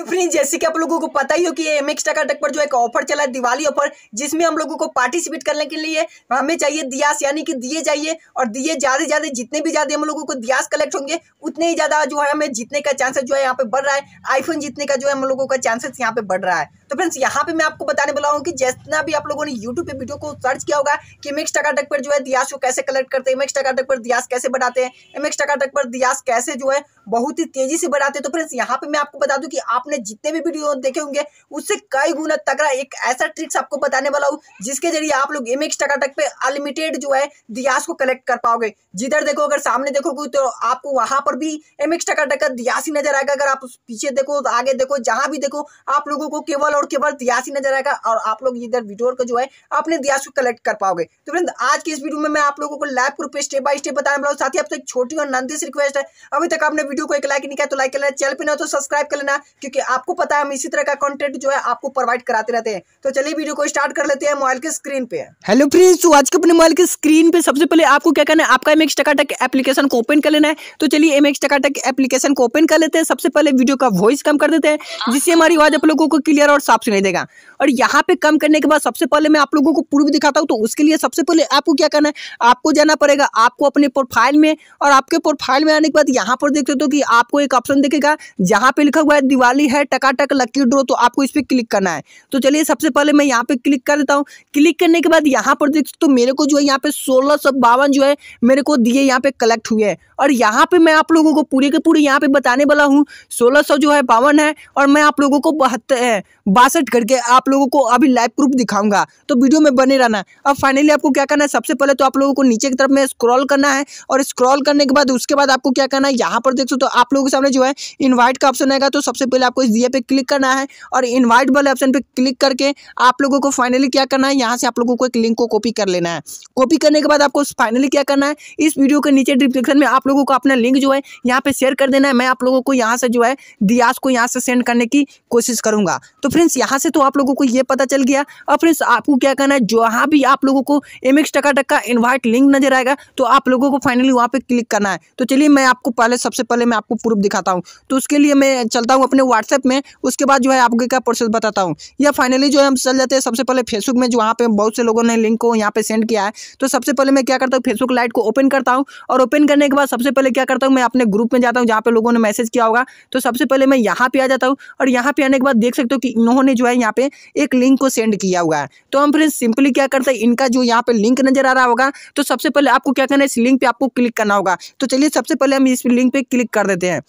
तो फ्रेंड जैसे कि आप लोगों को पता ही हो कि एम एक्स टका पर जो एक ऑफर चला है दिवाली ऑफर जिसमें हम लोगों को पार्टिसिपेट करने के लिए हमें चाहिए दियास यानी कि दिए जाइए और दिए ज़्यादा से ज़्यादा जितने भी ज़्यादा हम लोगों को दियास कलेक्ट होंगे उतने ही ज़्यादा जो है हमें जीतने का चांसेस जो है यहाँ पे बढ़ रहा है आईफोन जीतने का जो है हम लोगों का चांसेस यहाँ पे बढ़ रहा है तो फ्रेंड्स यहाँ पे मैं आपको बताने वाला हूँ कि जितना भी आप लोगों ने यूट्यूब पे वीडियो को सर्च किया होगा कि एम एक्स टकाटक पर जो है दियास को कैसे कलेक्ट करते हैं एम एक्स टकाटक पर दियास कैसे बढ़ाते हैं एम एक्स टक पर दियास कैसे जो है बहुत ही तेजी से बढ़ाते हैं तो फ्रेंड्स यहाँ पे मैं आपको बता दूँ कि आप आपने जितने भी वीडियो देखे होंगे उससे कई गुना तगड़ा एक ऐसा ट्रिक्स आपको बताने वाला हूँ जिसके जरिए आप लोग एम एक्स टकाटक पे अनलिमिटेड जो है दियास को कलेक्ट कर पाओगे जिधर देखो अगर सामने देखोगे तो आपको वहां पर भी एम एक्स टकाटक का दियास ही नजर आएगा अगर आप पीछे देखो आगे देखो जहां भी देखो आप लोगों को केवल और केवल दियास ही नजर आएगा और आप लोग इधर वीडियो का जो है अपने दियास को कलेक्ट कर पाओगे तो फ्रेंड आज के इस वीडियो में मैं आप लोगों को live proof step by step बताने वाला हूँ साथ ही आपसे एक छोटी और नंदी रिक्वेस्ट है अभी तक आपने वीडियो को एक लाइक नहीं किया तो लाइक कर लेना चैनल पर ना तो सब्सक्राइब कर लेना क्योंकि आपको पता है हम इसी तरह का कंटेंट जो है आपको प्रोवाइड कराते रहते हैं तो चलिए वीडियो को स्टार्ट कर लेते हैं मोबाइल के स्क्रीन पे हेलो फ्रेंड्स तो आज के अपने मोबाइल के स्क्रीन पे सबसे पहले आपको क्या करना है आपका एम एक्स टकाटक एप्लीकेशन को ओपन कर लेना है तो चलिए एम एक्स टकाटक एप्लीकेशन को ओपन कर लेते हैं सबसे पहले वीडियो का वॉइस कम कर देते हैं जिससे हमारी आवाज आप लोगों को क्लियर और साफ सुनाई देगा और यहाँ पे कम करने के बाद सबसे पहले मैं आप लोगों को प्रूफ दिखाता हूँ तो उसके लिए सबसे पहले आपको क्या करना है आपको जाना पड़ेगा आपको अपने प्रोफाइल में और आपके प्रोफाइल में आने के बाद यहाँ पर देख सकते हो कि आपको एक ऑप्शन देखेगा जहाँ पे लिखा हुआ है दिवाली वाली है टकाटक लकी ड्रो तो आपको इस पर क्लिक करना है तो चलिए सबसे पहले मैं यहाँ पे क्लिक कर देता हूँ क्लिक करने के बाद यहाँ पर देख तो मेरे को जो है यहाँ पे सोलह सौ बावन जो है मेरे को दिए यहाँ पे कलेक्ट हुए हैं और यहाँ पे मैं आप लोगों को पूरे के पूरे यहाँ पे बताने वाला हूँ सोलह जो है बावन है और मैं आप लोगों को बहत्तर बासठ करके आप लोगों को अभी लाइव प्रूफ दिखाऊंगा तो वीडियो में बने रहना अब फाइनली आपको क्या करना है सबसे पहले तो आप लोगों को नीचे की तरफ में स्क्रॉल करना है और स्क्रॉल करने के बाद उसके बाद आपको क्या करना है यहाँ पर देख सकते हो तो आप लोगों के सामने जो है इन्वाइट का ऑप्शन आएगा तो सबसे पहले आपको इस दिए पे क्लिक करना है और इनवाइट वाले ऑप्शन पे क्लिक करके आप लोगों को फाइनली क्या करना है यहाँ से आप लोगों को एक लिंक को कॉपी कर लेना है कॉपी करने के बाद आपको फाइनली क्या करना है इस वीडियो के नीचे डिस्क्रिप्शन में आप लोगों को अपना लिंक जो है यहाँ पर शेयर कर देना है मैं आप लोगों को यहाँ से जो है दियास को यहाँ से सेंड करने की कोशिश करूँगा तो फ्रेंड्स यहाँ से तो आप लोगों को ये पता चल गया और फ्रेंड्स आपको क्या करना है जहाँ भी आप लोगों को एम एक्स टका टक्का इन्वाइट लिंक नजर आएगा तो आप लोगों को फाइनली वहाँ पर क्लिक करना है तो चलिए मैं आपको पहले सबसे पहले मैं आपको प्रूफ दिखाता हूँ तो उसके लिए मैं चलता हूँ अपने व्हाट्सएप में उसके बाद जो है आपको क्या प्रोसेस बताता हूँ या फाइनली जो है हम चल जाते हैं सबसे पहले फेसबुक में जो वहाँ पे बहुत से लोगों ने लिंक को यहाँ पे सेंड किया है तो सबसे पहले मैं क्या करता हूँ फेसबुक लाइट को ओपन करता हूँ और ओपन करने के बाद सबसे पहले क्या करता हूँ मैं अपने ग्रुप में जाता हूँ जहाँ पे लोगों ने मैसेज किया होगा तो सबसे पहले मैं यहाँ पे आ जाता हूँ और यहाँ पे आने के बाद देख सकते हो कि इन्होंने जो है यहाँ पे एक लिंक को सेंड किया हुआ है तो हम फ्रेंड सिंपली क्या करते हैं इनका जो यहाँ पे लिंक नजर आ रहा होगा तो सबसे पहले आपको क्या करना है इस लिंक पर आपको क्लिक करना होगा तो चलिए सबसे पहले हम इस लिंक पर क्लिक कर देते हैं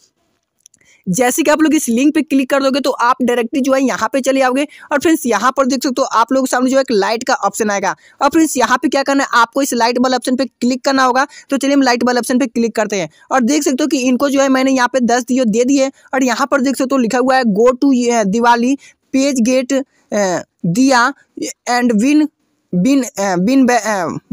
जैसे कि आप लोग इस लिंक पे क्लिक कर दोगे तो आप डायरेक्टली जो है यहाँ पे चले आओगे और फ्रेंड्स यहाँ पर देख सकते हो आप लोगों के सामने जो है एक लाइट का ऑप्शन आएगा और फ्रेंड्स यहाँ पे क्या करना है आपको इस लाइट वाले ऑप्शन पे क्लिक करना होगा तो चलिए हम लाइट वाले ऑप्शन पे क्लिक करते हैं और देख सकते हो कि इनको जो है मैंने यहाँ पे दस दियो दे दिए और यहाँ पर देख सकते हो लिखा हुआ है go to Diwali page get दिया एंड विन बिन बिन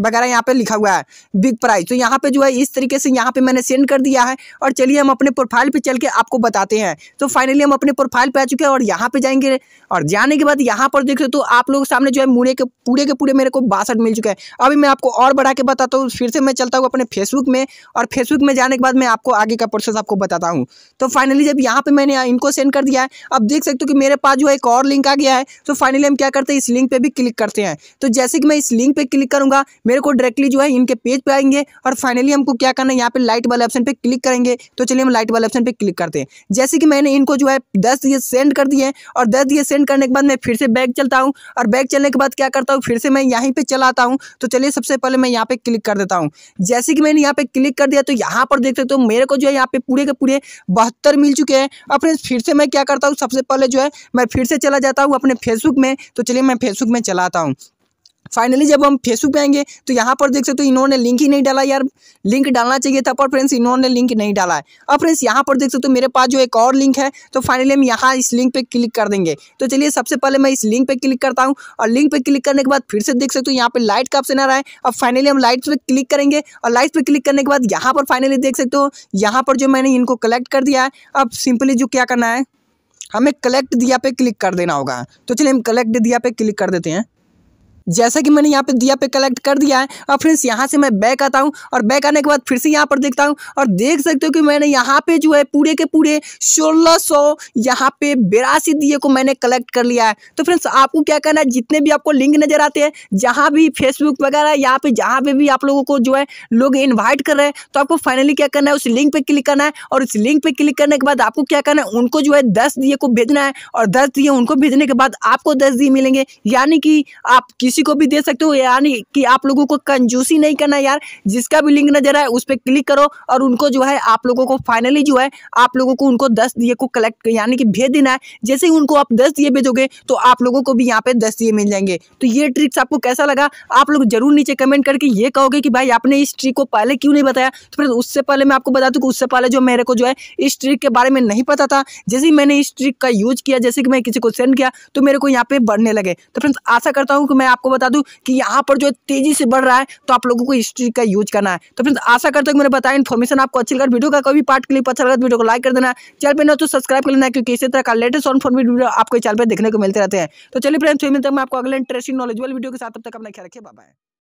वगैरह यहाँ पे लिखा हुआ है बिग प्राइस तो यहाँ पे जो है इस तरीके से यहाँ पे मैंने सेंड कर दिया है और चलिए हम अपने प्रोफाइल पे चल के आपको बताते हैं तो फाइनली हम अपने प्रोफाइल पे आ चुके हैं और यहाँ पे जाएंगे और जाने के बाद यहाँ पर देख तो आप लोगों के सामने जो है मुड़े के पूरे के पूरे मेरे को बासठ मिल चुका है अभी मैं आपको और बढ़ा के बताता हूँ फिर से मैं चलता हूँ अपने फेसबुक में और फेसबुक में जाने के बाद मैं आपको आगे का प्रोसेस आपको बताता हूँ तो फाइनली जब यहाँ पर मैंने इनको सेंड कर दिया है अब देख सकते हो कि मेरे पास जो है एक और लिंक आ गया है तो फाइनली हम क्या करते हैं इस लिंक पर भी क्लिक करते हैं तो जैसे जैसे कि मैं इस लिंक पे क्लिक करूंगा मेरे को डायरेक्टली जो है इनके पेज पे आएंगे और फाइनली हमको क्या करना है यहाँ पे लाइट वाले ऑप्शन पे क्लिक करेंगे तो चलिए हम लाइट वाले ऑप्शन पे क्लिक करते हैं जैसे कि मैंने इनको जो है दस दिए सेंड कर दिए और दस दिए सेंड करने के बाद मैं फिर से बैग चलता हूँ और बैग चलने के बाद क्या करता हूँ फिर से मैं यहीं पर चलाता हूँ तो चलिए सबसे पहले मैं यहाँ पे क्लिक कर देता हूँ जैसे कि मैंने यहाँ पे क्लिक कर दिया तो यहाँ पर देख सकते हो मेरे को जो है यहाँ पे पूरे के पूरे बहत्तर मिल चुके हैं और फ्रेंड्स फिर से मैं क्या करता हूँ सबसे पहले जो है मैं फिर से चला जाता हूँ अपने फेसबुक में तो चलिए मैं फेसबुक में चलाता हूँ फाइनली जब हम फेसबुक पे आएंगे तो यहाँ पर देख सकते हो इन्होंने लिंक ही नहीं डाला यार लिंक डालना चाहिए था पर फ्रेंड्स इन्होंने लिंक नहीं डाला है अब फ्रेंड्स यहाँ पर देख सकते हो मेरे पास जो एक और लिंक है तो फाइनली हम यहाँ इस लिंक पर क्लिक कर देंगे तो चलिए सबसे पहले मैं इस लिंक पर क्लिक करता हूँ और लिंक पर क्लिक करने के बाद फिर से देख सकते हो यहाँ पर लाइट का ऑप्शन आ रहा है अब फाइनली हम लाइट पर क्लिक करेंगे और लाइट पर क्लिक करने के बाद यहाँ पर फाइनली देख सकते हो यहाँ पर जो मैंने इनको कलेक्ट कर दिया है अब सिंपली जो क्या करना है हमें कलेक्ट दिया पे क्लिक कर देना होगा तो चलिए हम कलेक्ट दिया पे क्लिक कर देते हैं जैसा कि मैंने यहाँ पे दिया पे कलेक्ट कर दिया है और फ्रेंड्स यहाँ से मैं बैक आता हूँ और बैक आने के बाद फिर से यहाँ पर देखता हूँ और देख सकते हो कि मैंने यहाँ पे जो है पूरे के पूरे सोलह सौ यहाँ पे बेरासी दिए को मैंने कलेक्ट कर लिया है तो फ्रेंड्स आपको क्या करना है जितने भी आपको लिंक नजर आते हैं जहाँ भी फेसबुक वगैरह यहाँ पे जहाँ पे भी आप लोगों को जो है लोग इन्वाइट कर रहे हैं तो आपको फाइनली क्या करना है उस लिंक पर क्लिक करना है और उस लिंक पर क्लिक करने के बाद आपको क्या करना है उनको जो है दस दिए को भेजना है और दस दिए उनको भेजने के बाद आपको दस दिए मिलेंगे यानी कि आप किसी किसी को भी दे सकते हो यानी कि आप लोगों को कंजूसी नहीं करना यार जिसका भी लिंक नजर आए उस पर क्लिक करो और उनको जो है आप लोगों को फाइनली जो है आप लोगों को उनको दस दिए को कलेक्ट यानी कि भेज देना है जैसे ही उनको आप दस दिए भेजोगे तो आप लोगों को भी यहाँ पे दस दिए मिल जाएंगे तो ये ट्रिक्स आपको कैसा लगा आप लोग जरूर नीचे कमेंट करके ये कहोगे कि भाई आपने इस ट्रिक को पहले क्यों नहीं बताया तो फिर उससे पहले मैं आपको बता दूँ कि उससे पहले जो मेरे को जो है इस ट्रिक के बारे में नहीं पता था जैसे ही मैंने इस ट्रिक का यूज किया जैसे कि मैं किसी को सेंड किया तो मेरे को यहाँ पे बढ़ने लगे तो फ्रेंड्स आशा करता हूँ कि मैं आपको आपको बता दूं कि यहाँ पर जो तेज़ी से बढ़ रहा है तो आप लोगों को हिस्ट्री का यूज करना है तो फ्रेंड्स आशा करते हुए मैंने बताया इन्फॉर्मेशन आपको अच्छी लगा वीडियो का कोई पार्ट के लिए पता लगा तो वीडियो को लाइक कर देना चैनल पर ना तो सब्सक्राइब कर लेना क्योंकि इसी तरह का लेटेस्ट ऑन इन्फॉर्मेटिव वीडियो आपको चैनल पर देखने को मिलते रहते हैं तो चलिए फ्रेंड्स फिर मिलते हैं आपको अगले इंटरेस्टिंग नॉलेजेबल वीडियो के साथ तब तक अपना ख्याल रखिए बाय